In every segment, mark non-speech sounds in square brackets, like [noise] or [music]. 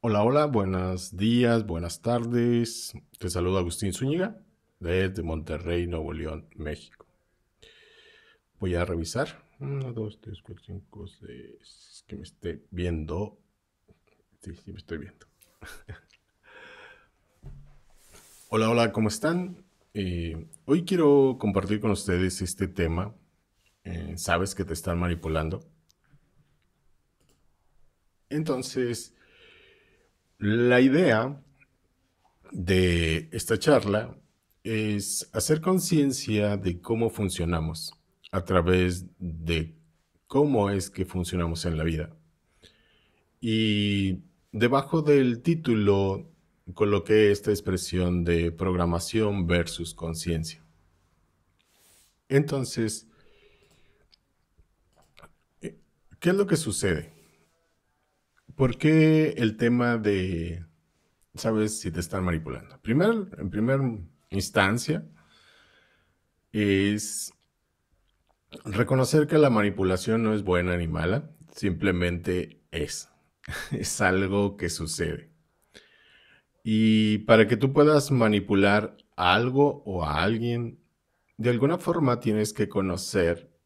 Hola, hola, buenos días, buenas tardes. Te saludo Agustín Zúñiga desde Monterrey, Nuevo León, México. Voy a revisar. 1, dos, tres, 4, 5, 6. Que me esté viendo. Sí, sí, me estoy viendo. [laughs] hola, hola, ¿cómo están? Eh, hoy quiero compartir con ustedes este tema. Eh, sabes que te están manipulando. Entonces, la idea de esta charla es hacer conciencia de cómo funcionamos a través de cómo es que funcionamos en la vida. Y debajo del título coloqué esta expresión de programación versus conciencia. Entonces, eh, ¿qué es lo que sucede? ¿Por qué el tema de, sabes, si te están manipulando? en primera instancia, es reconocer que la manipulación no es buena ni mala, simplemente es. [laughs] Es algo que sucede. Y para que tú puedas manipular algo o a alguien, de alguna forma tienes que conocer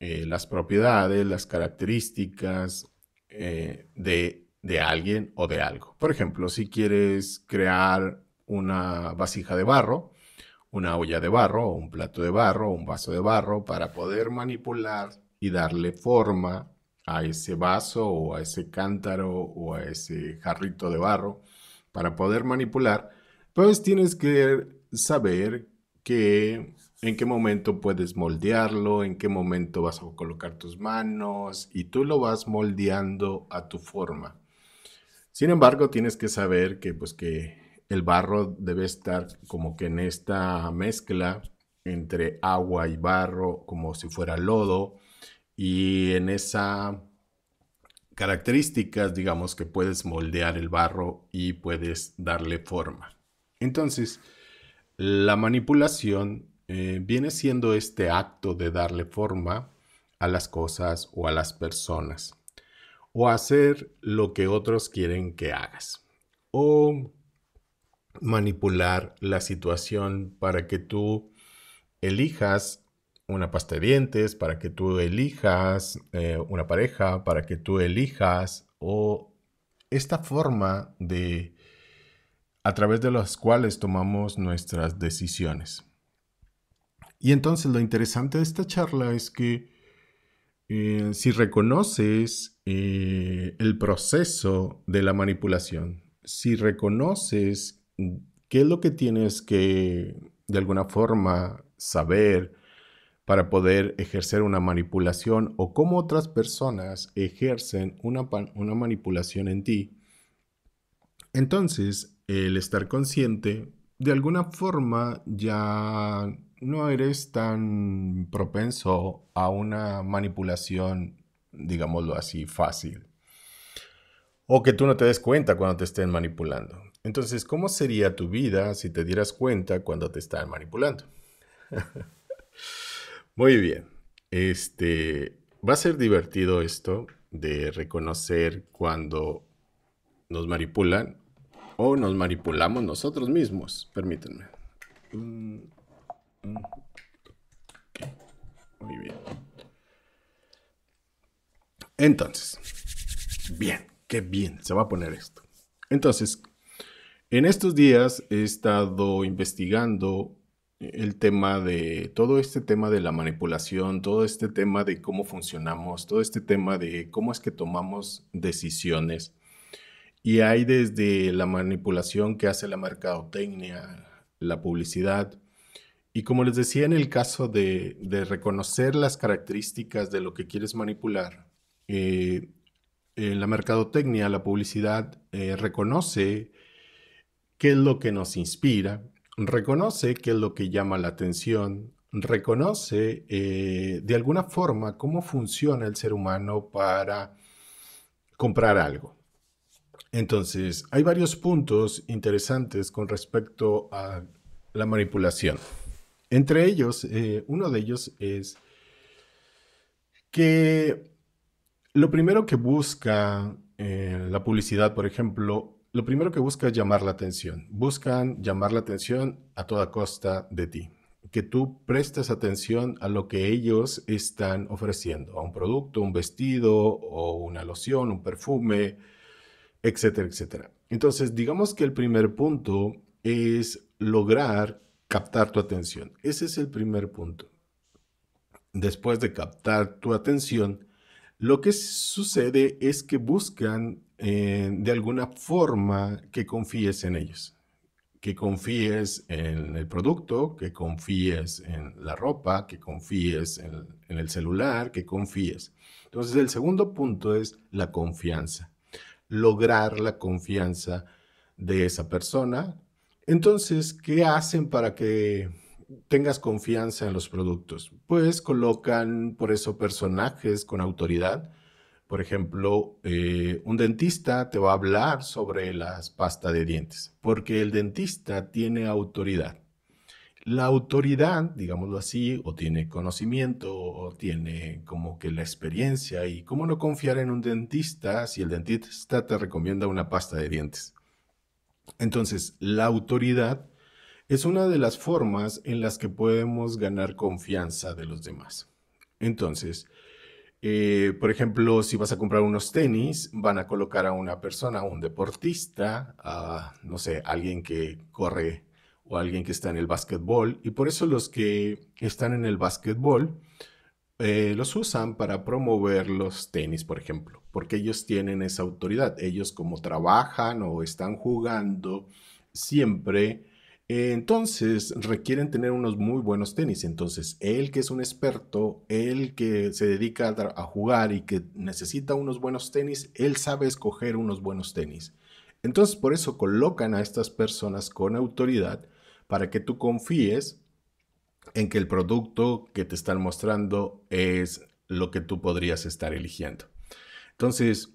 eh, las propiedades, las características eh, de, de alguien o de algo. Por ejemplo, si quieres crear una vasija de barro, una olla de barro, un plato de barro, un vaso de barro, para poder manipular y darle forma a ese vaso o a ese cántaro o a ese jarrito de barro, para poder manipular, pues tienes que saber que en qué momento puedes moldearlo, en qué momento vas a colocar tus manos y tú lo vas moldeando a tu forma. Sin embargo, tienes que saber que pues que el barro debe estar como que en esta mezcla entre agua y barro, como si fuera lodo, y en esa características, digamos que puedes moldear el barro y puedes darle forma. Entonces, la manipulación eh, viene siendo este acto de darle forma a las cosas o a las personas, o hacer lo que otros quieren que hagas, o manipular la situación para que tú elijas una pasta de dientes, para que tú elijas eh, una pareja, para que tú elijas, o esta forma de a través de las cuales tomamos nuestras decisiones. Y entonces lo interesante de esta charla es que eh, si reconoces eh, el proceso de la manipulación, si reconoces qué es lo que tienes que de alguna forma saber para poder ejercer una manipulación o cómo otras personas ejercen una, una manipulación en ti, entonces el estar consciente de alguna forma ya no eres tan propenso a una manipulación, digámoslo así, fácil. O que tú no te des cuenta cuando te estén manipulando. Entonces, ¿cómo sería tu vida si te dieras cuenta cuando te están manipulando? [laughs] Muy bien. Este va a ser divertido esto de reconocer cuando nos manipulan o nos manipulamos nosotros mismos. Permítanme. Muy bien. Entonces, bien, qué bien, se va a poner esto. Entonces, en estos días he estado investigando el tema de todo este tema de la manipulación, todo este tema de cómo funcionamos, todo este tema de cómo es que tomamos decisiones y hay desde la manipulación que hace la mercadotecnia, la publicidad. Y como les decía en el caso de, reconocer las características de lo que quieres manipular, eh, en la mercadotecnia, la publicidad, eh, reconoce qué es lo que nos inspira, reconoce qué es lo que llama la atención, reconoce eh, de alguna forma cómo funciona el ser humano para comprar algo. Entonces, hay varios puntos interesantes con respecto a la manipulación. Entre ellos, eh, uno de ellos es que lo primero que busca eh, la publicidad, por ejemplo, lo primero que busca es llamar la atención. Buscan llamar la atención a toda costa de ti. Que tú prestes atención a lo que ellos están ofreciendo, a un producto, un vestido o una loción, un perfume, etcétera, etcétera. Entonces, digamos que el primer punto es lograr captar tu atención. Ese es el primer punto. Después de captar tu atención, lo que sucede es que buscan eh, de alguna forma que confíes en ellos, que confíes en el producto, que confíes en la ropa, que confíes en el celular, que confíes. Entonces el segundo punto es la confianza lograr la confianza de esa persona. Entonces, ¿qué hacen para que tengas confianza en los productos? Pues colocan por eso personajes con autoridad. Por ejemplo, eh, un dentista te va a hablar sobre las pasta de dientes, porque el dentista tiene autoridad la autoridad, digámoslo así, o tiene conocimiento, o tiene como que la experiencia, y cómo no confiar en un dentista si el dentista te recomienda una pasta de dientes. Entonces, la autoridad es una de las formas en las que podemos ganar confianza de los demás. Entonces, eh, por ejemplo, si vas a comprar unos tenis, van a colocar a una persona, un deportista, a, no sé, alguien que corre o alguien que está en el básquetbol. Y por eso los que están en el básquetbol eh, los usan para promover los tenis, por ejemplo, porque ellos tienen esa autoridad. Ellos como trabajan o están jugando siempre. entonces requieren tener unos muy buenos tenis. Entonces, el que es un experto, el que se dedica a jugar y que necesita unos buenos tenis, él sabe escoger unos buenos tenis. Entonces, por eso colocan a estas personas con autoridad para que tú confíes en que el producto que te están mostrando es lo que tú podrías estar eligiendo. Entonces,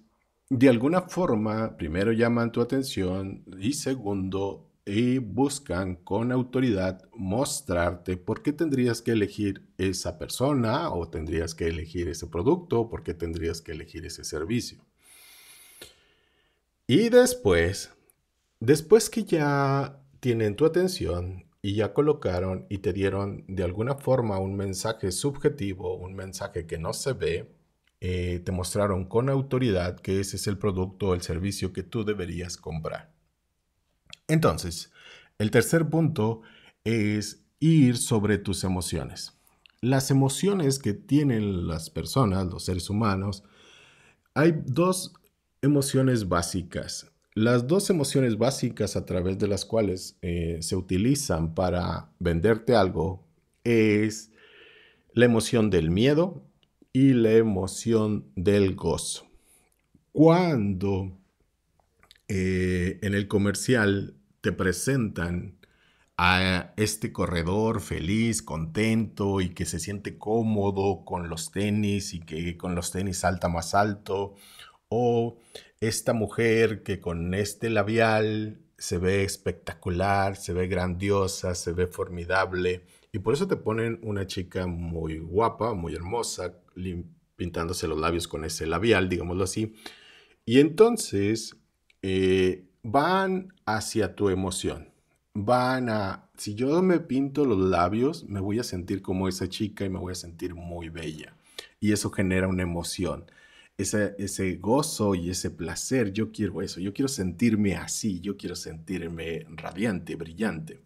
de alguna forma, primero llaman tu atención y segundo, y eh, buscan con autoridad mostrarte por qué tendrías que elegir esa persona o tendrías que elegir ese producto o por qué tendrías que elegir ese servicio. Y después, después que ya tienen tu atención y ya colocaron y te dieron de alguna forma un mensaje subjetivo, un mensaje que no se ve, eh, te mostraron con autoridad que ese es el producto o el servicio que tú deberías comprar. Entonces, el tercer punto es ir sobre tus emociones. Las emociones que tienen las personas, los seres humanos, hay dos emociones básicas las dos emociones básicas a través de las cuales eh, se utilizan para venderte algo es la emoción del miedo y la emoción del gozo. Cuando eh, en el comercial te presentan a este corredor feliz, contento y que se siente cómodo con los tenis y que con los tenis salta más alto o esta mujer que con este labial se ve espectacular, se ve grandiosa, se ve formidable. Y por eso te ponen una chica muy guapa, muy hermosa, pintándose los labios con ese labial, digámoslo así. Y entonces eh, van hacia tu emoción. Van a, si yo me pinto los labios, me voy a sentir como esa chica y me voy a sentir muy bella. Y eso genera una emoción ese, gozo y ese placer, yo quiero eso, yo quiero sentirme así, yo quiero sentirme radiante, brillante.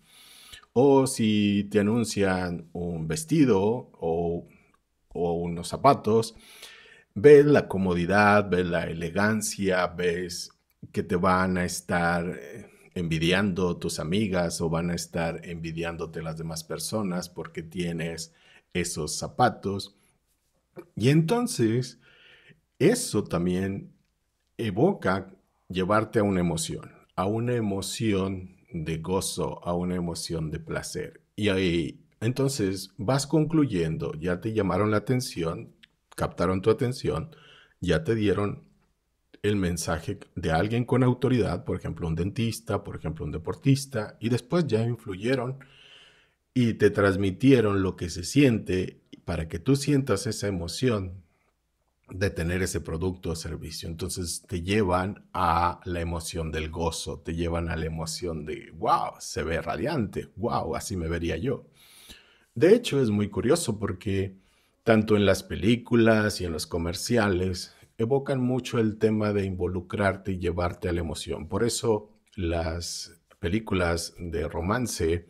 O si te anuncian un vestido o, o unos zapatos, ves la comodidad, ves la elegancia, ves que te van a estar eh, envidiando tus amigas o van a estar envidiándote las demás personas porque tienes esos zapatos. Y entonces eso también evoca llevarte a una emoción, a una emoción de gozo, a una emoción de placer. Y ahí, entonces, vas concluyendo, ya te llamaron la atención, captaron tu atención, ya te dieron el mensaje de alguien con autoridad, por ejemplo, un dentista, por ejemplo, un deportista, y después ya influyeron y te transmitieron lo que se siente para que tú sientas esa emoción de tener ese producto o servicio. Entonces te llevan a la emoción del gozo, te llevan a la emoción de, wow, se ve radiante, wow, así me vería yo. De hecho, es muy curioso porque tanto en las películas y en los comerciales evocan mucho el tema de involucrarte y llevarte a la emoción. Por eso las películas de romance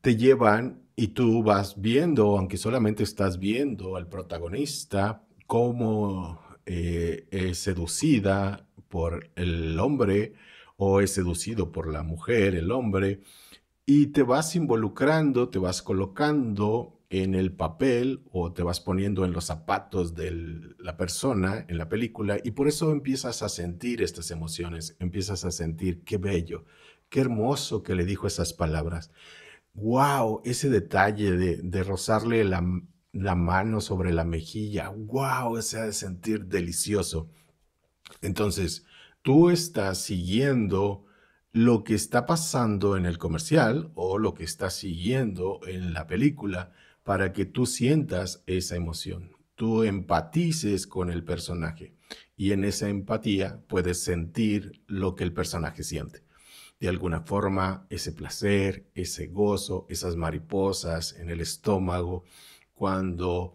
te llevan y tú vas viendo, aunque solamente estás viendo al protagonista, cómo eh, es seducida por el hombre o es seducido por la mujer, el hombre, y te vas involucrando, te vas colocando en el papel o te vas poniendo en los zapatos de la persona en la película y por eso empiezas a sentir estas emociones, empiezas a sentir qué bello, qué hermoso que le dijo esas palabras. ¡Wow! Ese detalle de, de rozarle la, la mano sobre la mejilla. ¡Wow! se ha de sentir delicioso. Entonces, tú estás siguiendo lo que está pasando en el comercial o lo que está siguiendo en la película para que tú sientas esa emoción. Tú empatices con el personaje y en esa empatía puedes sentir lo que el personaje siente. De alguna forma, ese placer, ese gozo, esas mariposas en el estómago, cuando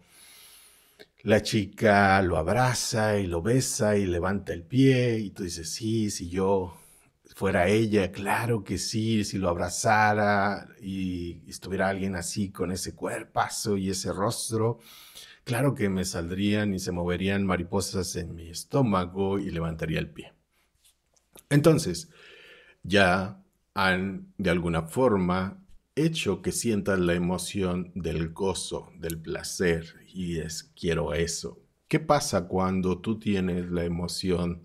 la chica lo abraza y lo besa y levanta el pie y tú dices, sí, si yo fuera ella, claro que sí, si lo abrazara y estuviera alguien así con ese cuerpazo y ese rostro, claro que me saldrían y se moverían mariposas en mi estómago y levantaría el pie. Entonces, ya han de alguna forma hecho que sientas la emoción del gozo, del placer, y es quiero eso. ¿Qué pasa cuando tú tienes la emoción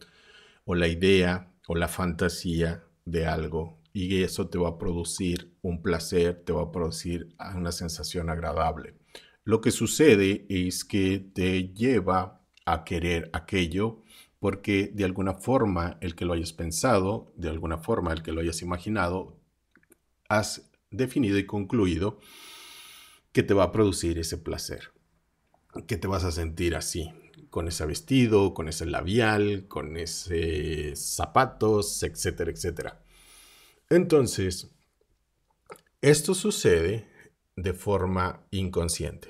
o la idea o la fantasía de algo y eso te va a producir un placer, te va a producir una sensación agradable? Lo que sucede es que te lleva a querer aquello porque de alguna forma el que lo hayas pensado, de alguna forma el que lo hayas imaginado, has definido y concluido que te va a producir ese placer, que te vas a sentir así, con ese vestido, con ese labial, con ese zapatos, etcétera, etcétera. Entonces, esto sucede de forma inconsciente,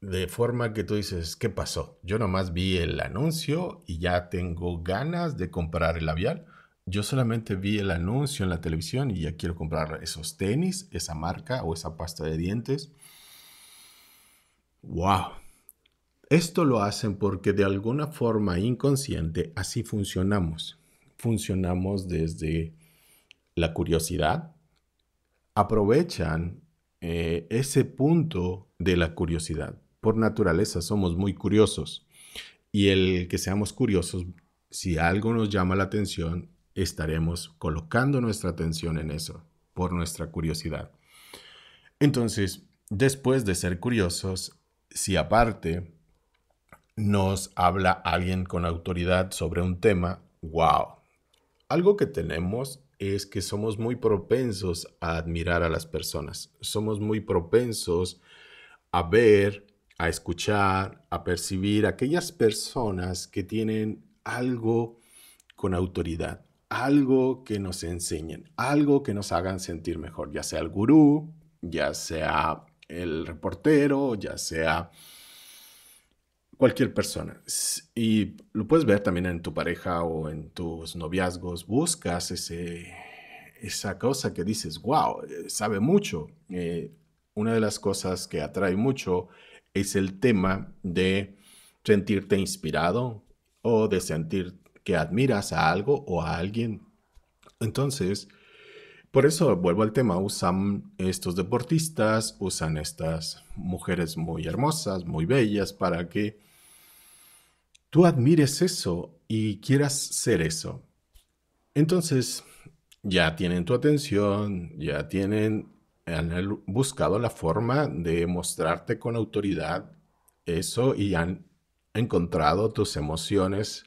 de forma que tú dices, ¿qué pasó? Yo nomás vi el anuncio y ya tengo ganas de comprar el labial yo solamente vi el anuncio en la televisión y ya quiero comprar esos tenis, esa marca o esa pasta de dientes. ¡Wow! Esto lo hacen porque de alguna forma inconsciente así funcionamos. Funcionamos desde la curiosidad. Aprovechan eh, ese punto de la curiosidad. Por naturaleza somos muy curiosos y el que seamos curiosos, si algo nos llama la atención, estaremos colocando nuestra atención en eso, por nuestra curiosidad. Entonces, después de ser curiosos, si aparte nos habla alguien con autoridad sobre un tema, wow. Algo que tenemos es que somos muy propensos a admirar a las personas, somos muy propensos a ver, a escuchar, a percibir aquellas personas que tienen algo con autoridad algo que nos enseñen, algo que nos hagan sentir mejor, ya sea el gurú, ya sea el reportero, ya sea cualquier persona. Y lo puedes ver también en tu pareja o en tus noviazgos, buscas ese, esa cosa que dices, wow, eh, sabe mucho. Eh, una de las cosas que atrae mucho es el tema de sentirte inspirado o de sentir, que admiras a algo o a alguien. Entonces, por eso vuelvo al tema, usan estos deportistas, usan estas mujeres muy hermosas, muy bellas, para que tú admires eso y quieras ser eso. Entonces, ya tienen tu atención, ya tienen, han buscado la forma de mostrarte con autoridad eso y han encontrado tus emociones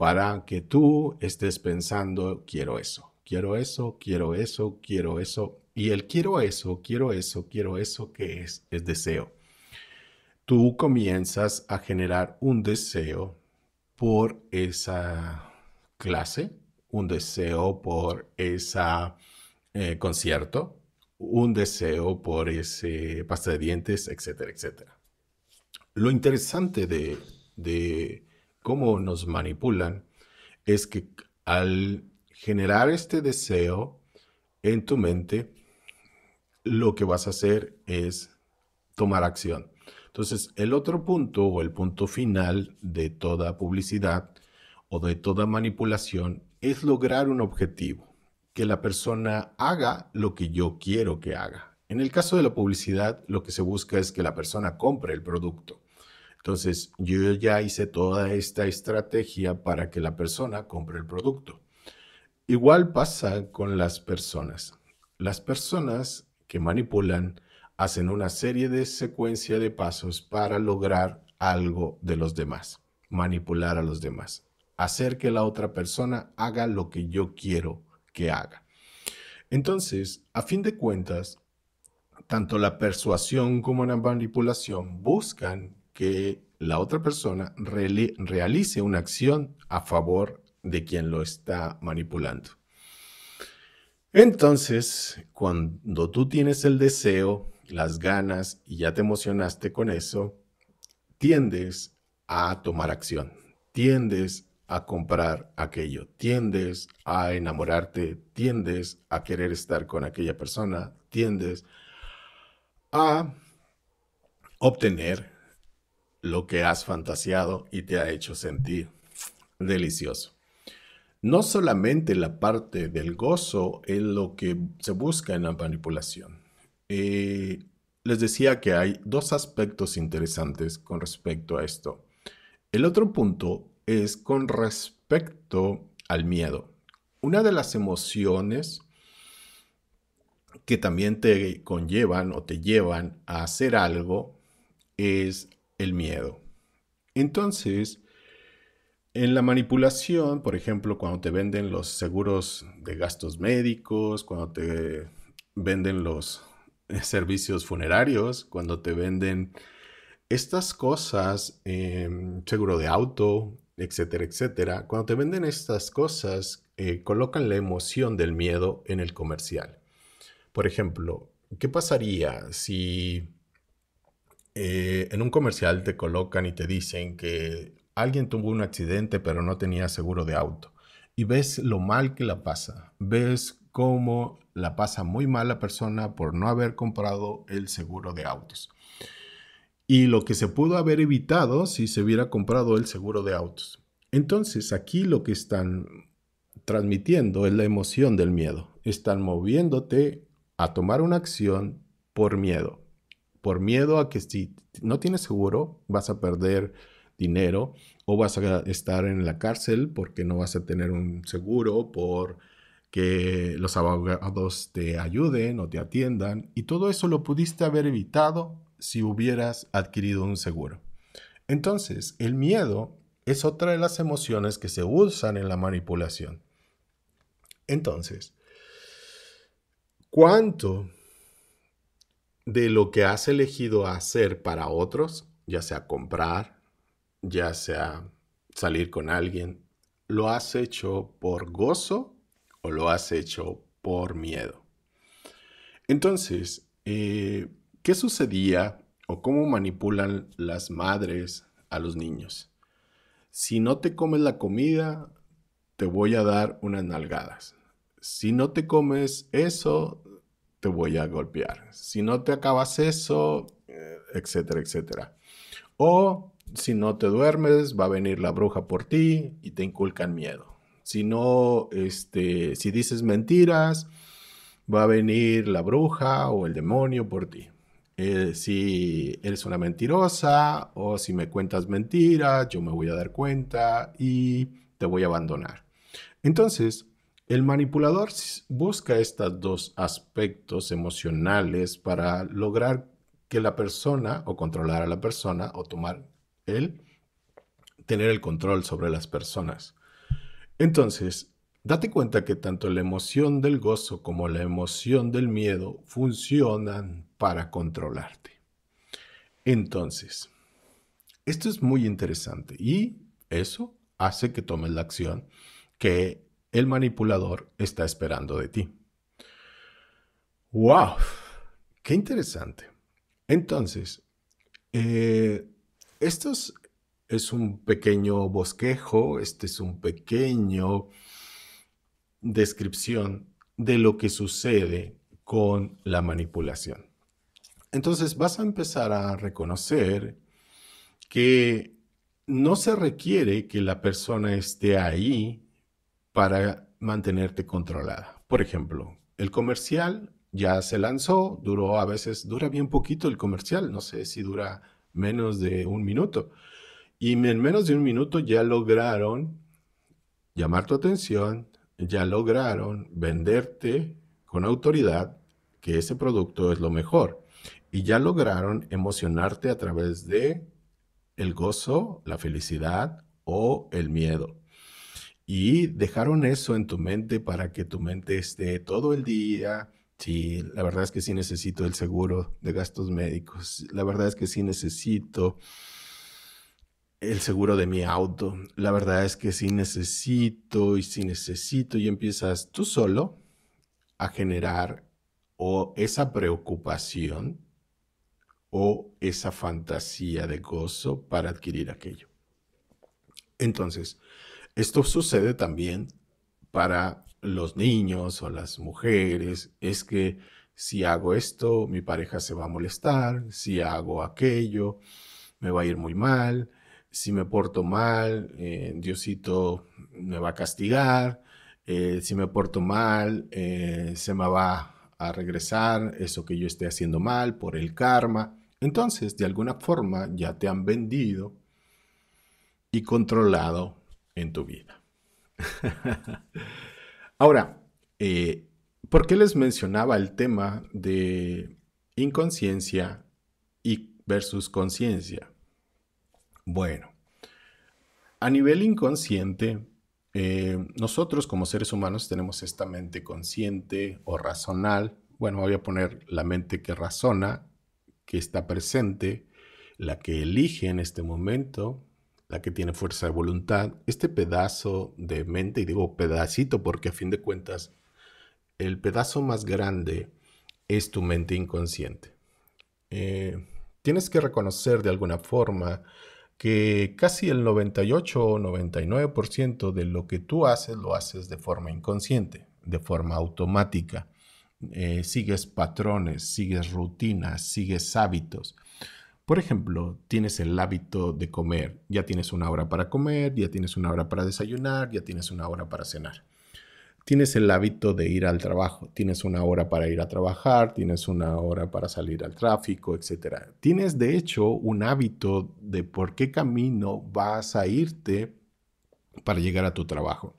para que tú estés pensando, quiero eso, quiero eso, quiero eso, quiero eso. Y el quiero eso, quiero eso, quiero eso, que es? Es deseo. Tú comienzas a generar un deseo por esa clase, un deseo por ese eh, concierto, un deseo por ese pasta de dientes, etcétera, etcétera. Lo interesante de cómo nos manipulan, es que al generar este deseo en tu mente, lo que vas a hacer es tomar acción. Entonces, el otro punto o el punto final de toda publicidad o de toda manipulación es lograr un objetivo, que la persona haga lo que yo quiero que haga. En el caso de la publicidad, lo que se busca es que la persona compre el producto. Entonces, yo ya hice toda esta estrategia para que la persona compre el producto. Igual pasa con las personas. Las personas que manipulan hacen una serie de secuencia de pasos para lograr algo de los demás, manipular a los demás, hacer que la otra persona haga lo que yo quiero que haga. Entonces, a fin de cuentas, tanto la persuasión como la manipulación buscan que la otra persona realice una acción a favor de quien lo está manipulando. Entonces, cuando tú tienes el deseo, las ganas y ya te emocionaste con eso, tiendes a tomar acción, tiendes a comprar aquello, tiendes a enamorarte, tiendes a querer estar con aquella persona, tiendes a obtener lo que has fantaseado y te ha hecho sentir delicioso. No solamente la parte del gozo es lo que se busca en la manipulación. Eh, les decía que hay dos aspectos interesantes con respecto a esto. El otro punto es con respecto al miedo. Una de las emociones que también te conllevan o te llevan a hacer algo es el miedo. Entonces, en la manipulación, por ejemplo, cuando te venden los seguros de gastos médicos, cuando te venden los eh, servicios funerarios, cuando te venden estas cosas, em, seguro de auto, etcétera, etcétera, cuando te venden estas cosas, eh, colocan la emoción del miedo en el comercial. Por ejemplo, ¿qué pasaría si eh, en un comercial te colocan y te dicen que alguien tuvo un accidente pero no tenía seguro de auto. Y ves lo mal que la pasa. Ves cómo la pasa muy mal la persona por no haber comprado el seguro de autos. Y lo que se pudo haber evitado si se hubiera comprado el seguro de autos. Entonces aquí lo que están transmitiendo es la emoción del miedo. Están moviéndote a tomar una acción por miedo por miedo a que si no tienes seguro vas a perder dinero o vas a estar en la cárcel porque no vas a tener un seguro, por que los abogados te ayuden o te atiendan. Y todo eso lo pudiste haber evitado si hubieras adquirido un seguro. Entonces, el miedo es otra de las emociones que se usan en la manipulación. Entonces, ¿cuánto de lo que has elegido hacer para otros, ya sea comprar, ya sea salir con alguien, ¿lo has hecho por gozo o lo has hecho por miedo? Entonces, eh, ¿qué sucedía o cómo manipulan las madres a los niños? Si no te comes la comida, te voy a dar unas nalgadas. Si no te comes eso, te voy a golpear. Si no te acabas eso, eh, etcétera, etcétera. O si no te duermes, va a venir la bruja por ti y te inculcan miedo. Si no, este, si dices mentiras, va a venir la bruja o el demonio por ti. Eh, si eres una mentirosa o si me cuentas mentiras, yo me voy a dar cuenta y te voy a abandonar. Entonces, el manipulador busca estos dos aspectos emocionales para lograr que la persona o controlar a la persona o tomar el, tener el control sobre las personas. Entonces, date cuenta que tanto la emoción del gozo como la emoción del miedo funcionan para controlarte. Entonces, esto es muy interesante y eso hace que tomes la acción que el manipulador está esperando de ti. ¡Wow! ¡Qué interesante! Entonces, eh, esto es un pequeño bosquejo, este es un pequeño descripción de lo que sucede con la manipulación. Entonces vas a empezar a reconocer que no se requiere que la persona esté ahí para mantenerte controlada. Por ejemplo, el comercial ya se lanzó, duró a veces, dura bien poquito el comercial, no sé si dura menos de un minuto. Y en menos de un minuto ya lograron llamar tu atención, ya lograron venderte con autoridad que ese producto es lo mejor y ya lograron emocionarte a través de el gozo, la felicidad o el miedo y dejaron eso en tu mente para que tu mente esté todo el día. Sí, la verdad es que sí necesito el seguro de gastos médicos. La verdad es que sí necesito el seguro de mi auto. La verdad es que sí necesito y sí necesito y empiezas tú solo a generar o esa preocupación o esa fantasía de gozo para adquirir aquello. Entonces, esto sucede también para los niños o las mujeres. Es que si hago esto, mi pareja se va a molestar. Si hago aquello, me va a ir muy mal. Si me porto mal, eh, Diosito me va a castigar. Eh, si me porto mal, eh, se me va a regresar eso que yo esté haciendo mal por el karma. Entonces, de alguna forma, ya te han vendido y controlado en tu vida. [laughs] Ahora, eh, ¿por qué les mencionaba el tema de inconsciencia y versus conciencia? Bueno, a nivel inconsciente, eh, nosotros como seres humanos tenemos esta mente consciente o razonal. Bueno, voy a poner la mente que razona, que está presente, la que elige en este momento, la que tiene fuerza de voluntad, este pedazo de mente, y digo pedacito porque a fin de cuentas el pedazo más grande es tu mente inconsciente. Eh, tienes que reconocer de alguna forma que casi el 98 o 99% de lo que tú haces lo haces de forma inconsciente, de forma automática. Eh, sigues patrones, sigues rutinas, sigues hábitos. Por ejemplo, tienes el hábito de comer, ya tienes una hora para comer, ya tienes una hora para desayunar, ya tienes una hora para cenar. Tienes el hábito de ir al trabajo, tienes una hora para ir a trabajar, tienes una hora para salir al tráfico, etc. Tienes de hecho un hábito de por qué camino vas a irte para llegar a tu trabajo,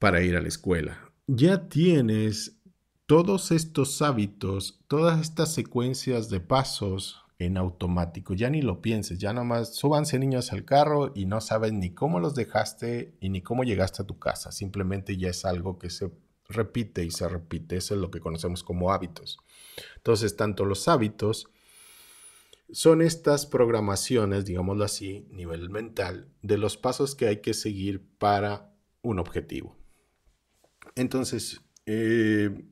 para ir a la escuela. Ya tienes todos estos hábitos, todas estas secuencias de pasos en automático. Ya ni lo pienses, ya nada más súbanse niños al carro y no saben ni cómo los dejaste y ni cómo llegaste a tu casa. Simplemente ya es algo que se repite y se repite. Eso es lo que conocemos como hábitos. Entonces, tanto los hábitos son estas programaciones, digámoslo así, nivel mental, de los pasos que hay que seguir para un objetivo. Entonces, eh,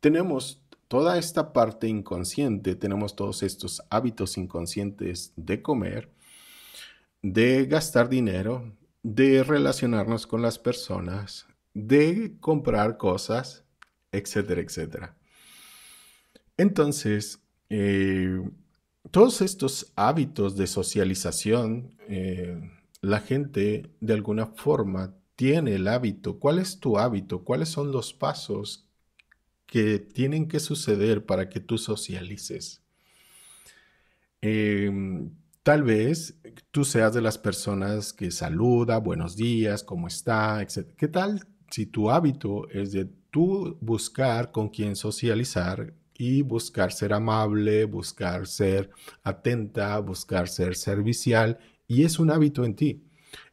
tenemos toda esta parte inconsciente, tenemos todos estos hábitos inconscientes de comer, de gastar dinero, de relacionarnos con las personas, de comprar cosas, etcétera, etcétera. Entonces, eh, todos estos hábitos de socialización, eh, la gente de alguna forma tiene el hábito. ¿Cuál es tu hábito? ¿Cuáles son los pasos que tienen que suceder para que tú socialices. Em, tal vez tú seas de las personas que saluda, buenos días, cómo está, etc. ¿Qué tal si tu hábito es de tú buscar con quién socializar y buscar ser amable, buscar ser atenta, buscar ser servicial? Y es un hábito en ti.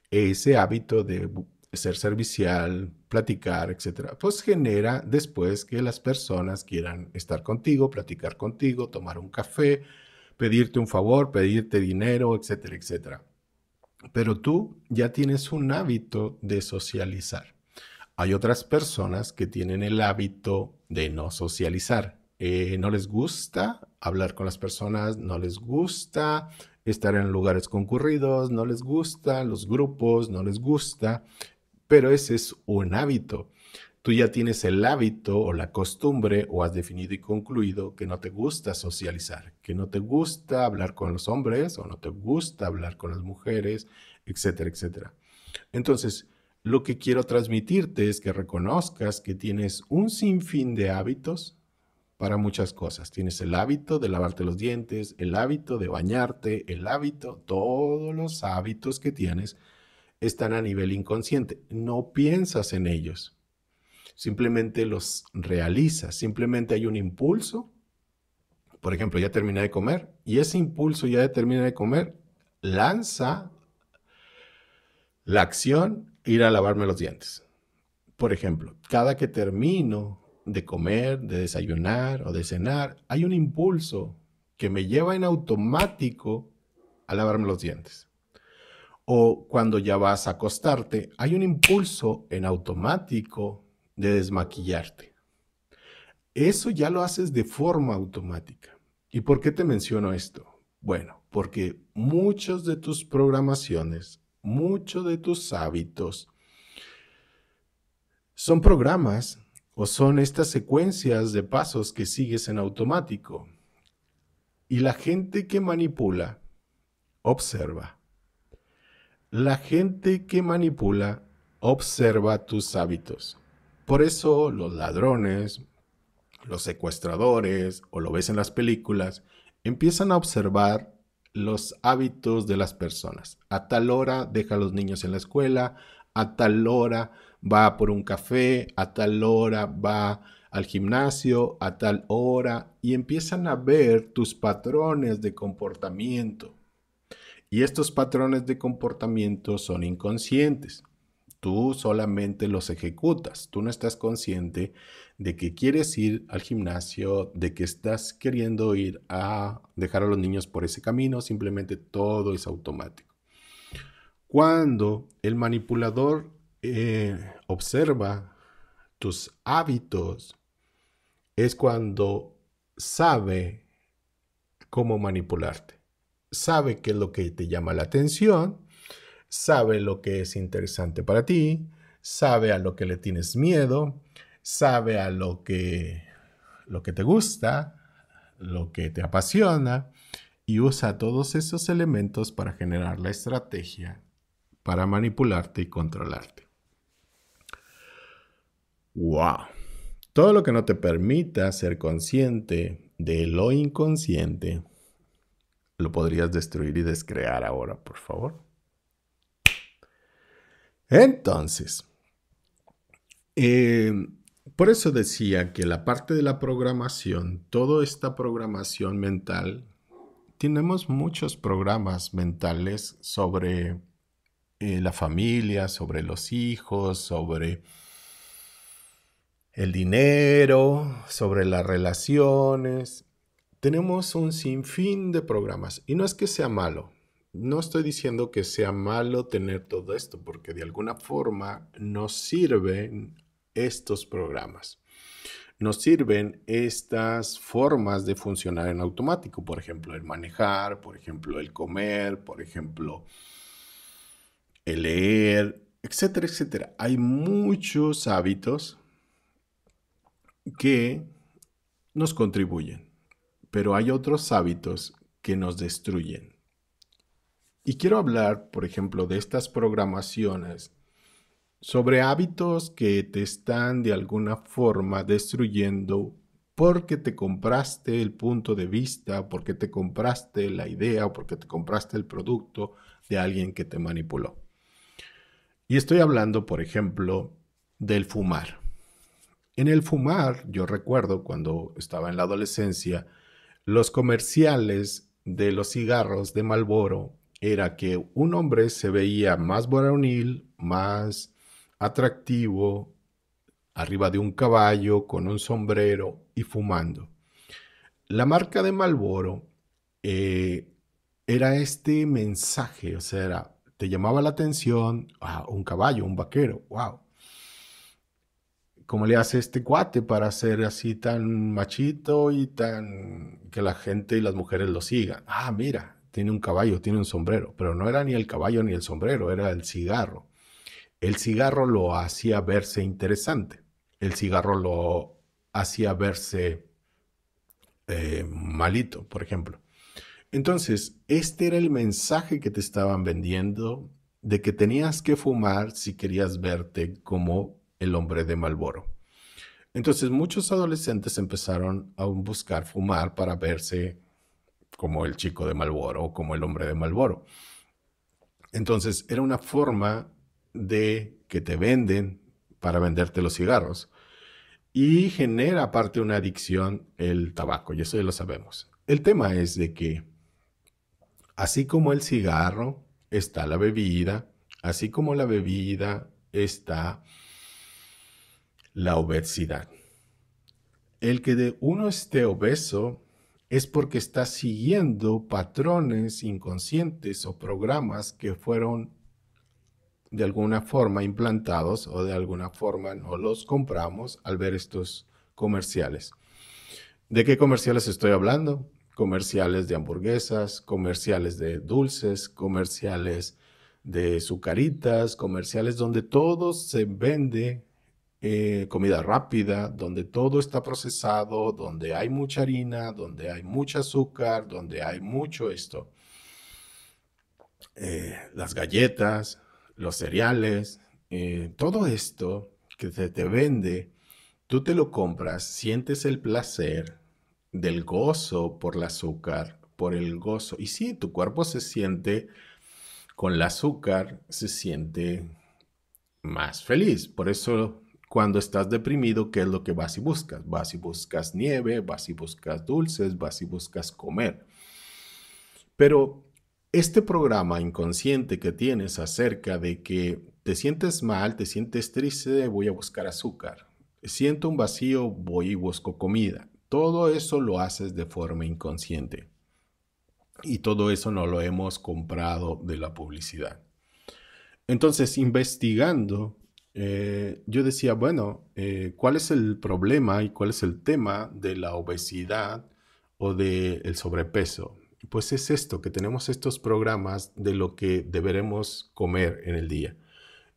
Ese hábito de ser servicial, platicar, etcétera, pues genera después que las personas quieran estar contigo, platicar contigo, tomar un café, pedirte un favor, pedirte dinero, etcétera, etcétera. Pero tú ya tienes un hábito de socializar. Hay otras personas que tienen el hábito de no socializar. Eh, no les gusta hablar con las personas, no les gusta estar en lugares concurridos, no les gusta los grupos, no les gusta pero ese es un hábito. Tú ya tienes el hábito o la costumbre o has definido y concluido que no te gusta socializar, que no te gusta hablar con los hombres o no te gusta hablar con las mujeres, etcétera, etcétera. Entonces, lo que quiero transmitirte es que reconozcas que tienes un sinfín de hábitos para muchas cosas. Tienes el hábito de lavarte los dientes, el hábito de bañarte, el hábito, todos los hábitos que tienes están a nivel inconsciente. No piensas en ellos, simplemente los realizas, simplemente hay un impulso. Por ejemplo, ya terminé de comer y ese impulso ya terminar de comer lanza la acción ir a lavarme los dientes. Por ejemplo, cada que termino de comer, de desayunar o de cenar, hay un impulso que me lleva en automático a lavarme los dientes o cuando ya vas a acostarte, hay un impulso en automático de desmaquillarte. Eso ya lo haces de forma automática. ¿Y por qué te menciono esto? Bueno, porque muchas de tus programaciones, muchos de tus hábitos, son programas o son estas secuencias de pasos que sigues en automático. Y la gente que manipula, observa la gente que manipula observa tus hábitos. Por eso los ladrones, los secuestradores o lo ves en las películas, empiezan a observar los hábitos de las personas. A tal hora deja a los niños en la escuela, a tal hora va por un café, a tal hora va al gimnasio, a tal hora, y empiezan a ver tus patrones de comportamiento. Y estos patrones de comportamiento son inconscientes. Tú solamente los ejecutas. Tú no estás consciente de que quieres ir al gimnasio, de que estás queriendo ir a dejar a los niños por ese camino. Simplemente todo es automático. Cuando el manipulador eh, observa tus hábitos, es cuando sabe cómo manipularte sabe qué es lo que te llama la atención, sabe lo que es interesante para ti, sabe a lo que le tienes miedo, sabe a lo que, lo que te gusta, lo que te apasiona y usa todos esos elementos para generar la estrategia para manipularte y controlarte. ¡Wow! Todo lo que no te permita ser consciente de lo inconsciente lo podrías destruir y descrear ahora, por favor. Entonces, eh, por eso decía que la parte de la programación, toda esta programación mental, tenemos muchos programas mentales sobre eh, la familia, sobre los hijos, sobre el dinero, sobre las relaciones tenemos un sinfín de programas y no es que sea malo. No estoy diciendo que sea malo tener todo esto, porque de alguna forma nos sirven estos programas. Nos sirven estas formas de funcionar en automático, por ejemplo, el manejar, por ejemplo, el comer, por ejemplo, el leer, etcétera, etcétera. Hay muchos hábitos que nos contribuyen pero hay otros hábitos que nos destruyen. Y quiero hablar, por ejemplo, de estas programaciones sobre hábitos que te están de alguna forma destruyendo porque te compraste el punto de vista, porque te compraste la idea, porque te compraste el producto de alguien que te manipuló. Y estoy hablando, por ejemplo, del fumar. En el fumar, yo recuerdo cuando estaba en la adolescencia, los comerciales de los cigarros de Malboro era que un hombre se veía más varonil, más atractivo, arriba de un caballo, con un sombrero y fumando. La marca de Malboro eh, era este mensaje, o sea, te llamaba la atención, ah, un caballo, un vaquero, wow, ¿Cómo le hace este cuate para ser así tan machito y tan que la gente y las mujeres lo sigan? Ah, mira, tiene un caballo, tiene un sombrero, pero no era ni el caballo ni el sombrero, era el cigarro. El cigarro lo hacía verse interesante, el cigarro lo hacía verse eh, malito, por ejemplo. Entonces, este era el mensaje que te estaban vendiendo de que tenías que fumar si querías verte como el hombre de Malboro. Entonces muchos adolescentes empezaron a buscar fumar para verse como el chico de Malboro o como el hombre de Malboro. Entonces era una forma de que te venden para venderte los cigarros y genera aparte una adicción el tabaco, y eso ya lo sabemos. El tema es de que así como el cigarro está la bebida, así como la bebida está la obesidad. El que de uno esté obeso es porque está siguiendo patrones inconscientes o programas que fueron de alguna forma implantados o de alguna forma no los compramos al ver estos comerciales. ¿De qué comerciales estoy hablando? Comerciales de hamburguesas, comerciales de dulces, comerciales de sucaritas, comerciales donde todo se vende eh, comida rápida, donde todo está procesado, donde hay mucha harina, donde hay mucho azúcar, donde hay mucho esto. Eh, las galletas, los cereales, eh, todo esto que se te vende, tú te lo compras, sientes el placer del gozo por el azúcar, por el gozo. Y sí, tu cuerpo se siente con el azúcar, se siente más feliz. Por eso cuando estás deprimido, ¿qué es lo que vas y buscas? Vas y buscas nieve, vas y buscas dulces, vas y buscas comer. Pero este programa inconsciente que tienes acerca de que te sientes mal, te sientes triste, voy a buscar azúcar. Siento un vacío, voy y busco comida. Todo eso lo haces de forma inconsciente. Y todo eso no lo hemos comprado de la publicidad. Entonces, investigando eh, yo decía, bueno, eh, ¿cuál es el problema y cuál es el tema de la obesidad o del sobrepeso? Pues es esto, que tenemos estos programas de lo que deberemos comer en el día.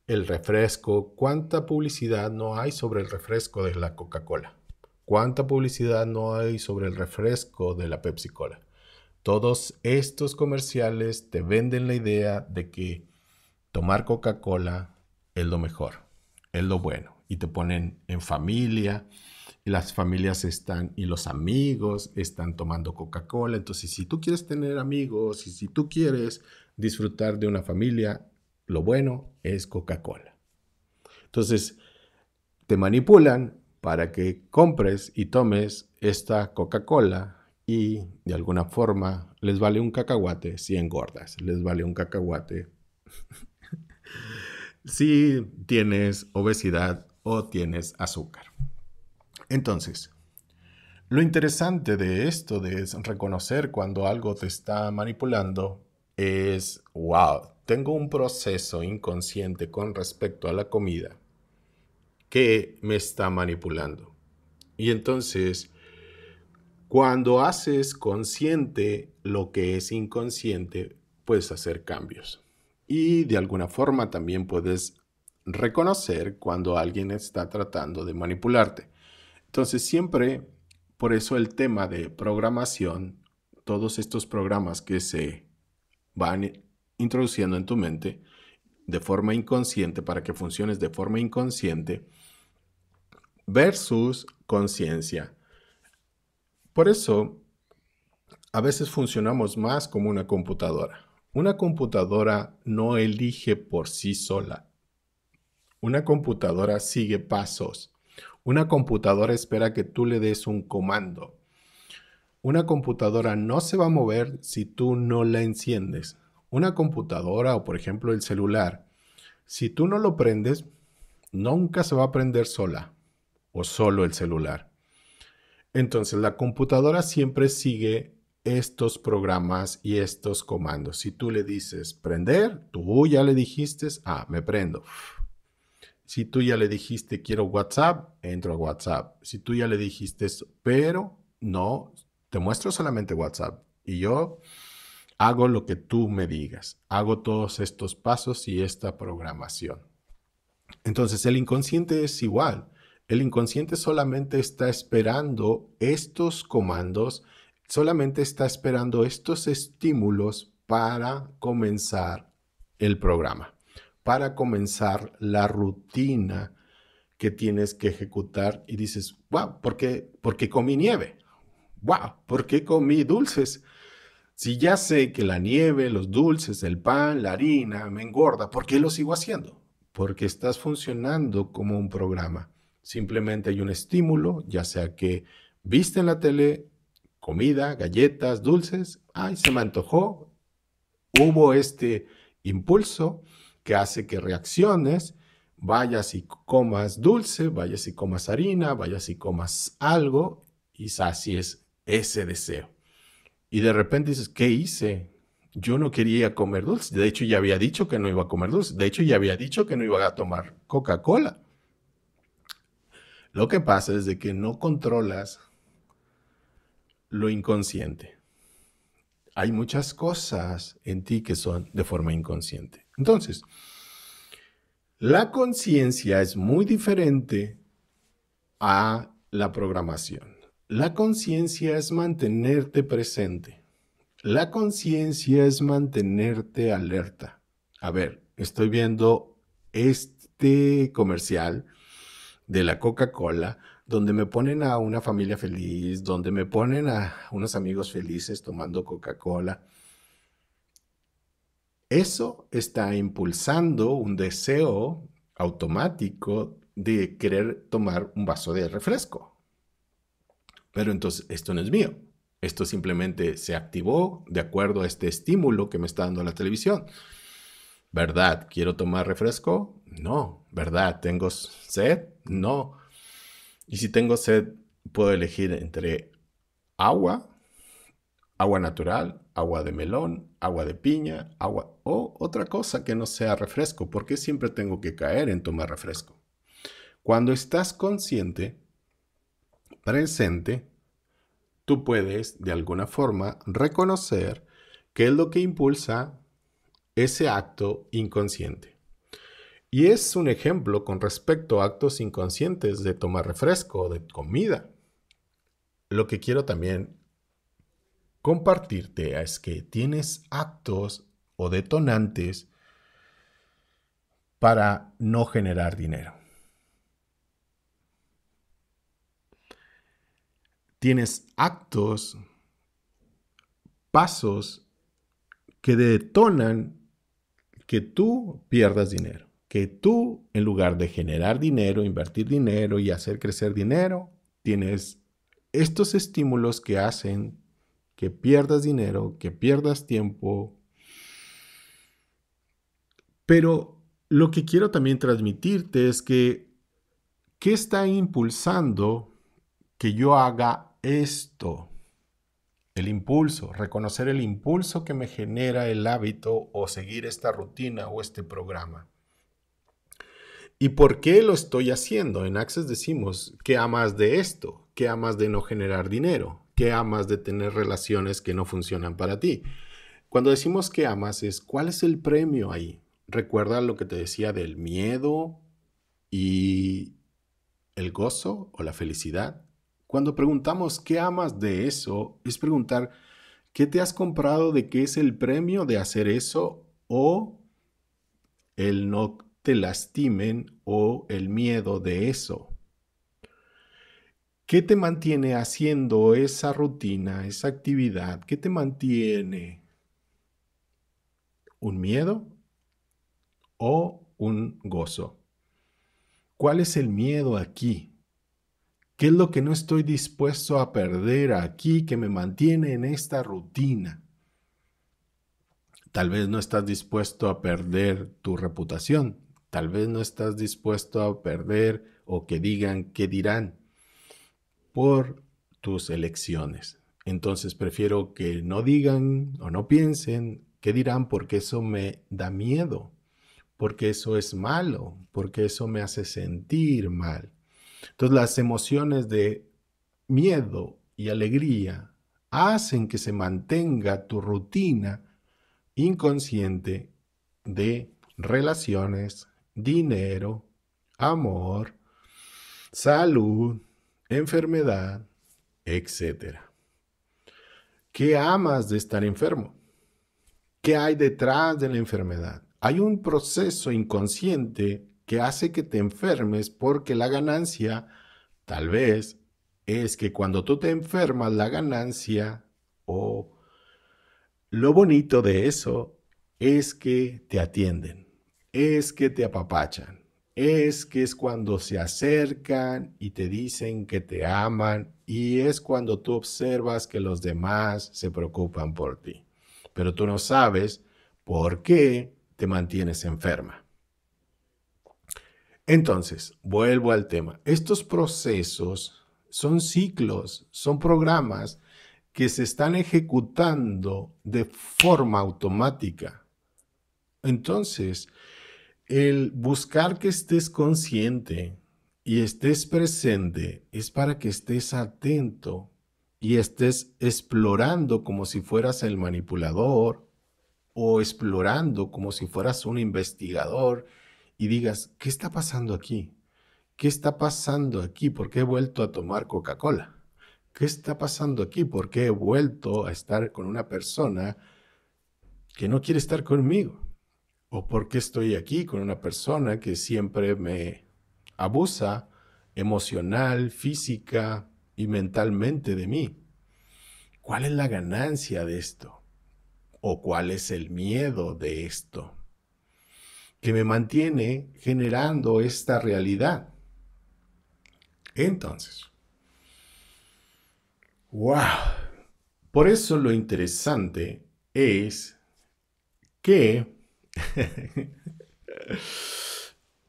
El refresco, ¿cuánta publicidad no hay sobre el refresco de la Coca-Cola? ¿Cuánta publicidad no hay sobre el refresco de la Pepsi-Cola? Todos estos comerciales te venden la idea de que tomar Coca-Cola es lo mejor es lo bueno. Y te ponen en familia, y las familias están, y los amigos están tomando Coca-Cola. Entonces, si tú quieres tener amigos y si tú quieres disfrutar de una familia, lo bueno es Coca-Cola. Entonces, te manipulan para que compres y tomes esta Coca-Cola y de alguna forma les vale un cacahuate si engordas, les vale un cacahuate si tienes obesidad o tienes azúcar. Entonces, lo interesante de esto, de es reconocer cuando algo te está manipulando, es, wow, tengo un proceso inconsciente con respecto a la comida que me está manipulando. Y entonces, cuando haces consciente lo que es inconsciente, puedes hacer cambios y de alguna forma también puedes reconocer cuando alguien está tratando de manipularte. Entonces siempre, por eso el tema de programación, todos estos programas que se van introduciendo en tu mente de forma inconsciente para que funciones de forma inconsciente versus conciencia. Por eso, a veces funcionamos más como una computadora una computadora no elige por sí sola. Una computadora sigue pasos. Una computadora espera que tú le des un comando. Una computadora no se va a mover si tú no la enciendes. Una computadora o por ejemplo el celular, si tú no lo prendes, nunca se va a prender sola o solo el celular. Entonces la computadora siempre sigue estos programas y estos comandos. Si tú le dices prender, tú ya le dijiste, ah, me prendo. Si tú ya le dijiste quiero WhatsApp, entro a WhatsApp. Si tú ya le dijiste pero no, te muestro solamente WhatsApp y yo hago lo que tú me digas. Hago todos estos pasos y esta programación. Entonces el inconsciente es igual. El inconsciente solamente está esperando estos comandos solamente está esperando estos estímulos para comenzar el programa, para comenzar la rutina que tienes que ejecutar y dices, wow, ¿por qué, porque comí nieve? Wow, ¿por qué comí dulces? Si ya sé que la nieve, los dulces, el pan, la harina me engorda, ¿por qué lo sigo haciendo? Porque estás funcionando como un programa. Simplemente hay un estímulo, ya sea que viste en la tele, comida, galletas, dulces. Ay, se me antojó. Hubo este impulso que hace que reacciones. Vayas y comas dulce, vayas y comas harina, vayas y comas algo. y así es ese deseo. Y de repente dices, ¿qué hice? Yo no quería comer dulce. De hecho, ya había dicho que no iba a comer dulce. De hecho, ya había dicho que no iba a tomar Coca-Cola. Lo que pasa es de que no controlas lo inconsciente. Hay muchas cosas en ti que son de forma inconsciente. Entonces, la conciencia es muy diferente a la programación. La conciencia es mantenerte presente. La conciencia es mantenerte alerta. A ver, estoy viendo este comercial de la Coca-Cola donde me ponen a una familia feliz, donde me ponen a unos amigos felices tomando Coca-Cola. Eso está impulsando un deseo automático de querer tomar un vaso de refresco. Pero entonces esto no es mío. Esto simplemente se activó de acuerdo a este estímulo que me está dando la televisión. ¿Verdad? ¿Quiero tomar refresco? No. ¿Verdad? ¿Tengo sed? No. Y si tengo sed, puedo elegir entre agua, agua natural, agua de melón, agua de piña, agua o otra cosa que no sea refresco, porque siempre tengo que caer en tomar refresco. Cuando estás consciente, presente, tú puedes de alguna forma reconocer qué es lo que impulsa ese acto inconsciente. Y es un ejemplo con respecto a actos inconscientes de tomar refresco o de comida. Lo que quiero también compartirte es que tienes actos o detonantes para no generar dinero. Tienes actos, pasos que detonan que tú pierdas dinero que tú, en lugar de generar dinero, invertir dinero y hacer crecer dinero, tienes estos estímulos que hacen que pierdas dinero, que pierdas tiempo. Pero lo que quiero también transmitirte es que, ¿qué está impulsando que yo haga esto? El impulso, reconocer el impulso que me genera el hábito o seguir esta rutina o este programa. ¿Y por qué lo estoy haciendo? En Access decimos, ¿qué amas de esto? ¿Qué amas de no generar dinero? ¿Qué amas de tener relaciones que no funcionan para ti? Cuando decimos que amas es, ¿cuál es el premio ahí? Recuerda lo que te decía del miedo y el gozo o la felicidad. Cuando preguntamos qué amas de eso, es preguntar qué te has comprado de qué es el premio de hacer eso o el no te lastimen o el miedo de eso. ¿Qué te mantiene haciendo esa rutina, esa actividad? ¿Qué te mantiene? ¿Un miedo o un gozo? ¿Cuál es el miedo aquí? ¿Qué es lo que no estoy dispuesto a perder aquí que me mantiene en esta rutina? Tal vez no estás dispuesto a perder tu reputación, Tal vez no estás dispuesto a perder o que digan qué dirán por tus elecciones. Entonces prefiero que no digan o no piensen qué dirán porque eso me da miedo, porque eso es malo, porque eso me hace sentir mal. Entonces las emociones de miedo y alegría hacen que se mantenga tu rutina inconsciente de relaciones, dinero, amor, salud, enfermedad, etc. ¿Qué amas de estar enfermo? ¿Qué hay detrás de la enfermedad? Hay un proceso inconsciente que hace que te enfermes porque la ganancia, tal vez, es que cuando tú te enfermas, la ganancia o lo bonito de eso es que te atienden es que te apapachan, es que es cuando se acercan y te dicen que te aman y es cuando tú observas que los demás se preocupan por ti. Pero tú no sabes por qué te mantienes enferma. Entonces, vuelvo al tema. Estos procesos son ciclos, son programas que se están ejecutando de forma automática. Entonces, el buscar que estés consciente y estés presente es para que estés atento y estés explorando como si fueras el manipulador o explorando como si fueras un investigador y digas, ¿qué está pasando aquí? ¿Qué está pasando aquí? ¿Por qué he vuelto a tomar Coca-Cola? ¿Qué está pasando aquí? ¿Por qué he vuelto a estar con una persona que no quiere estar conmigo? ¿O por qué estoy aquí con una persona que siempre me abusa emocional, física y mentalmente de mí? ¿Cuál es la ganancia de esto? ¿O cuál es el miedo de esto? Que me mantiene generando esta realidad. Entonces, wow. Por eso lo interesante es que [laughs]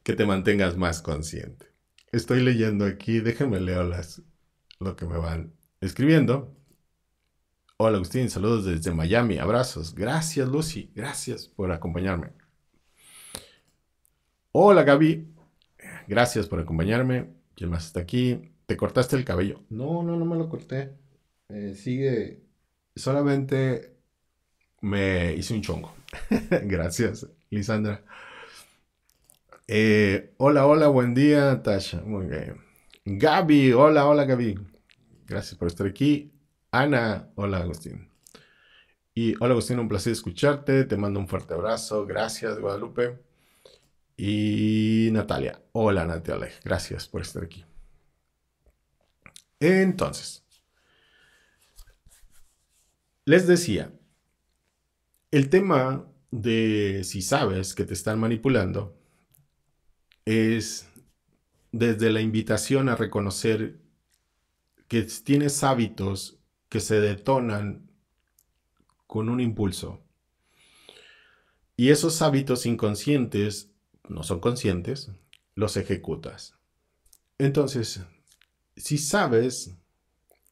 que te mantengas más consciente. Estoy leyendo aquí, déjenme leer las, lo que me van escribiendo. Hola Agustín, saludos desde Miami, abrazos. Gracias Lucy, gracias por acompañarme. Hola Gaby, gracias por acompañarme. ¿Quién más está aquí? ¿Te cortaste el cabello? No, no, no me lo corté. Eh, sigue. Solamente me hice un chongo. [laughs] Gracias, Lisandra. Eh, hola, hola, buen día, Tasha. Muy bien. Gaby, hola, hola, Gaby. Gracias por estar aquí. Ana, hola, Agustín. Y hola, Agustín, un placer escucharte. Te mando un fuerte abrazo. Gracias, Guadalupe. Y Natalia, hola, Natalia. Gracias por estar aquí. Entonces, les decía, el tema de si sabes que te están manipulando es desde la invitación a reconocer que tienes hábitos que se detonan con un impulso. Y esos hábitos inconscientes, no son conscientes, los ejecutas. Entonces, si sabes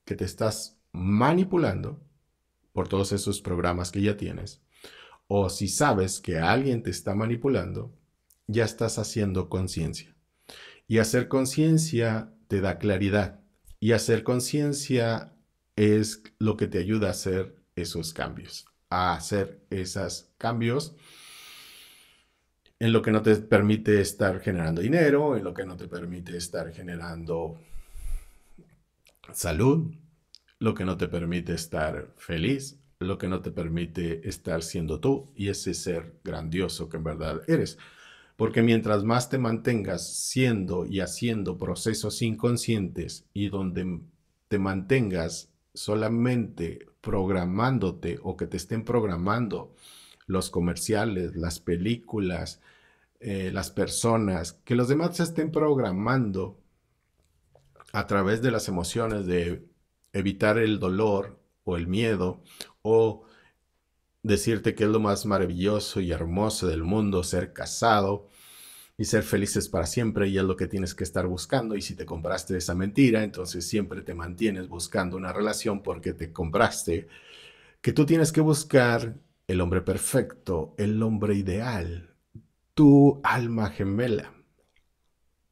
que te estás manipulando por todos esos programas que ya tienes, o si sabes que alguien te está manipulando, ya estás haciendo conciencia. Y hacer conciencia te da claridad. Y hacer conciencia es lo que te ayuda a hacer esos cambios, a hacer esos cambios en lo que no te permite estar generando dinero, en lo que no te permite estar generando salud, lo que no te permite estar feliz, lo que no te permite estar siendo tú y ese ser grandioso que en verdad eres. Porque mientras más te mantengas siendo y haciendo procesos inconscientes y donde te mantengas solamente programándote o que te estén programando los comerciales, las películas, eh, las personas, que los demás se estén programando a través de las emociones de evitar el dolor o el miedo o decirte que es lo más maravilloso y hermoso del mundo ser casado y ser felices para siempre y es lo que tienes que estar buscando y si te compraste esa mentira, entonces siempre te mantienes buscando una relación porque te compraste que tú tienes que buscar el hombre perfecto, el hombre ideal, tu alma gemela.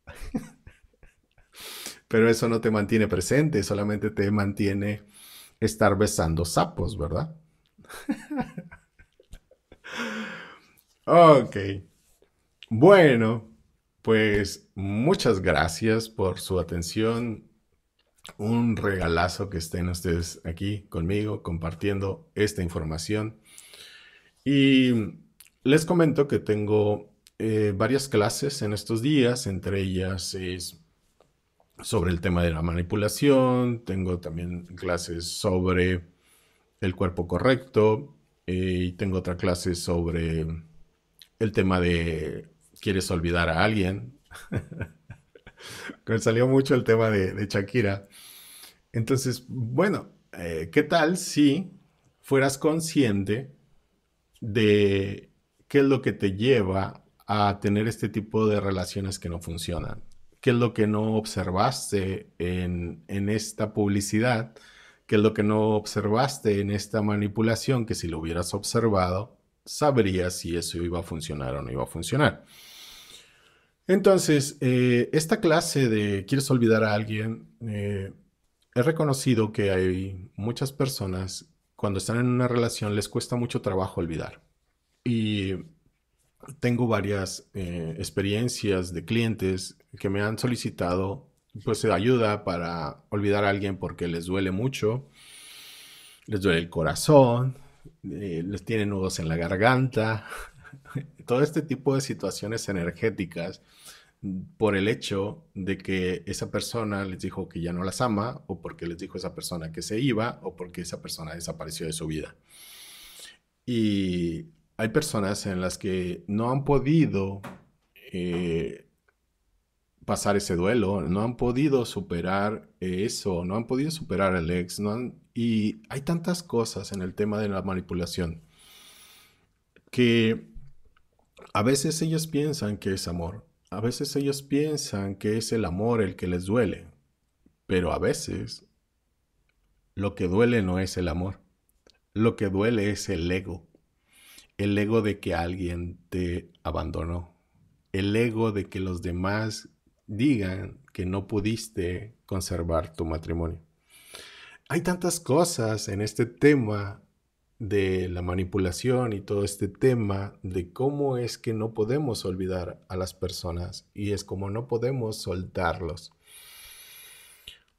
[laughs] Pero eso no te mantiene presente, solamente te mantiene estar besando sapos, ¿verdad? ok. Bueno, pues muchas gracias por su atención. Un regalazo que estén ustedes aquí conmigo compartiendo esta información. Y les comento que tengo eh, varias clases en estos días, entre ellas es sobre el tema de la manipulación, tengo también clases sobre el cuerpo correcto eh, y tengo otra clase sobre el tema de quieres olvidar a alguien. [laughs] Me salió mucho el tema de, Shakira. Entonces, bueno, eh, ¿qué tal si fueras consciente de qué es lo que te lleva a tener este tipo de relaciones que no funcionan? qué es lo que no observaste en, esta publicidad, qué es lo que no observaste en esta manipulación, que si lo hubieras observado, sabrías si eso iba a funcionar o no iba a funcionar. Entonces, eh, esta clase de quieres olvidar a alguien, eh, he reconocido que hay muchas personas cuando están en una relación les cuesta mucho trabajo olvidar. Y tengo varias eh, experiencias de clientes que me han solicitado pues ayuda para olvidar a alguien porque les duele mucho, les duele el corazón, eh, les tiene nudos en la garganta, [laughs] todo este tipo de situaciones energéticas por el hecho de que esa persona les dijo que ya no las ama o porque les dijo esa persona que se iba o porque esa persona desapareció de su vida. Y hay personas en las que no han podido eh, pasar ese duelo, no han podido superar eso, no han podido superar el ex, y hay tantas cosas en el tema de la manipulación que a veces ellos piensan que es amor, a veces ellos piensan que es el amor el que les duele, pero a veces lo que duele no es el amor, lo que duele es el ego, el ego de que alguien te abandonó, el ego de que los demás digan que no pudiste conservar tu matrimonio. Hay tantas cosas en este tema de la manipulación y todo este tema de cómo es que no podemos olvidar a las personas y es como no podemos soltarlos.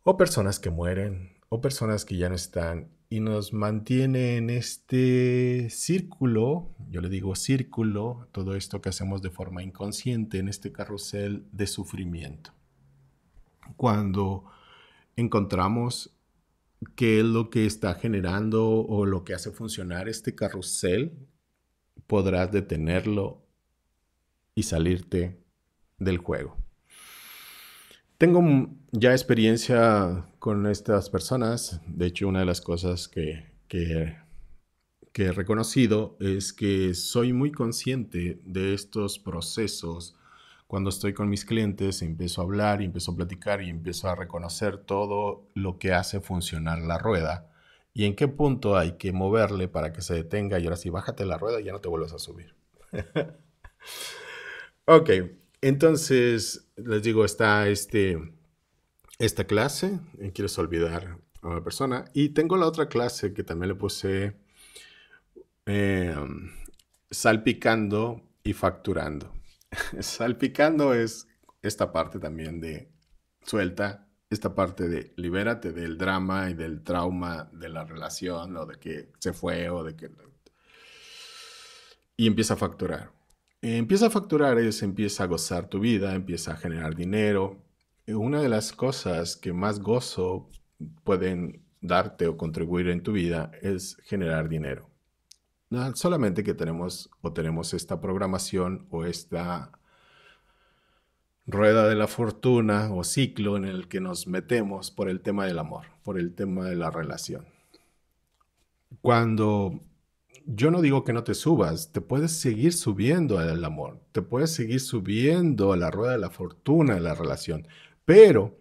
O personas que mueren, o personas que ya no están y nos mantiene en este círculo, yo le digo círculo, todo esto que hacemos de forma inconsciente, en este carrusel de sufrimiento. Cuando encontramos qué es lo que está generando o lo que hace funcionar este carrusel, podrás detenerlo y salirte del juego. Tengo ya experiencia con estas personas. De hecho, una de las cosas que, que, he reconocido es que soy muy consciente de estos procesos cuando estoy con mis clientes, empiezo a hablar empiezo a platicar y empiezo a reconocer todo lo que hace funcionar la rueda y en qué punto hay que moverle para que se detenga y ahora sí, bájate la rueda y ya no te vuelves a subir. [laughs] ok, entonces, les digo, está este, esta clase, quiero eh, Quieres olvidar a una persona, y tengo la otra clase que también le puse em, salpicando y facturando. [laughs] salpicando es esta parte también de suelta, esta parte de libérate del drama y del trauma de la relación o de que se fue o de que... Y empieza a facturar empieza a facturar es, empieza a gozar tu vida, empieza a generar dinero. Eh, una de las cosas que más gozo pueden darte o contribuir en tu vida es generar dinero. No, solamente que tenemos o tenemos esta programación o esta rueda de la fortuna o ciclo en el que nos metemos por el tema del amor, por el tema de la relación. Cuando yo no digo que no te subas, te puedes seguir subiendo al amor, te puedes seguir subiendo a la rueda de la fortuna de la relación, pero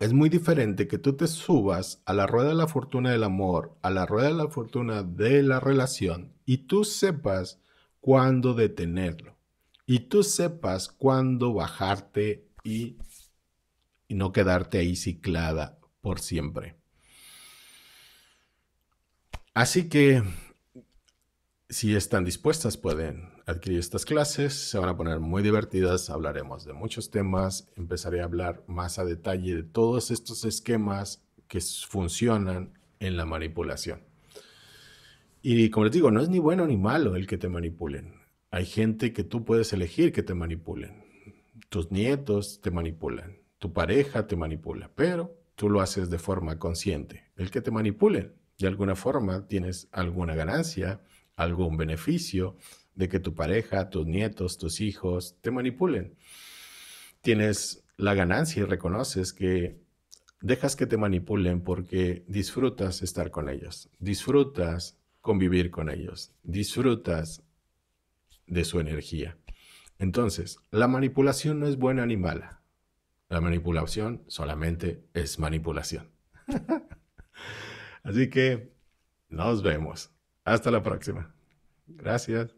es muy diferente que tú te subas a la rueda de la fortuna del amor, a la rueda de la fortuna de la relación y tú sepas cuándo detenerlo y tú sepas cuándo bajarte y, y no quedarte ahí ciclada por siempre. Así que si están dispuestas, pueden adquirir estas clases. Se van a poner muy divertidas. Hablaremos de muchos temas. Empezaré a hablar más a detalle de todos estos esquemas que funcionan en la manipulación. Y como les digo, no es ni bueno ni malo el que te manipulen. Hay gente que tú puedes elegir que te manipulen. Tus nietos te manipulan. Tu pareja te manipula. Pero tú lo haces de forma consciente. El que te manipulen, de alguna forma, tienes alguna ganancia algún beneficio de que tu pareja, tus nietos, tus hijos te manipulen. Tienes la ganancia y reconoces que dejas que te manipulen porque disfrutas estar con ellos, disfrutas convivir con ellos, disfrutas de su energía. Entonces, la manipulación no es buena ni mala. La manipulación solamente es manipulación. [laughs] Así que nos vemos. Hasta la próxima. Gracias.